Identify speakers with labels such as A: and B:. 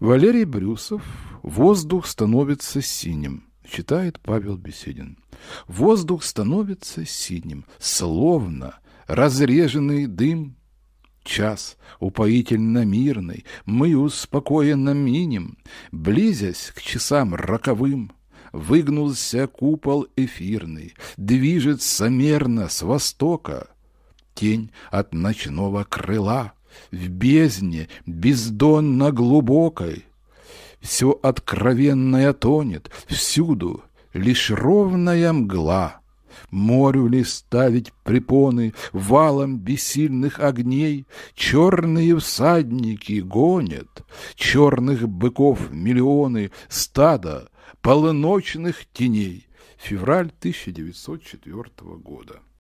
A: Валерий Брюсов «Воздух становится синим», читает Павел Беседин. «Воздух становится синим, словно разреженный дым час, упоительно мирный, мы успокоенно миним, близясь к часам роковым, выгнулся купол эфирный, движется мерно с востока, тень от ночного крыла, в бездне бездонно глубокой. Все откровенное тонет, всюду лишь ровная мгла. Морю ли ставить препоны валом бессильных огней? Черные всадники гонят, черных быков миллионы, стада полуночных теней. Февраль 1904 года.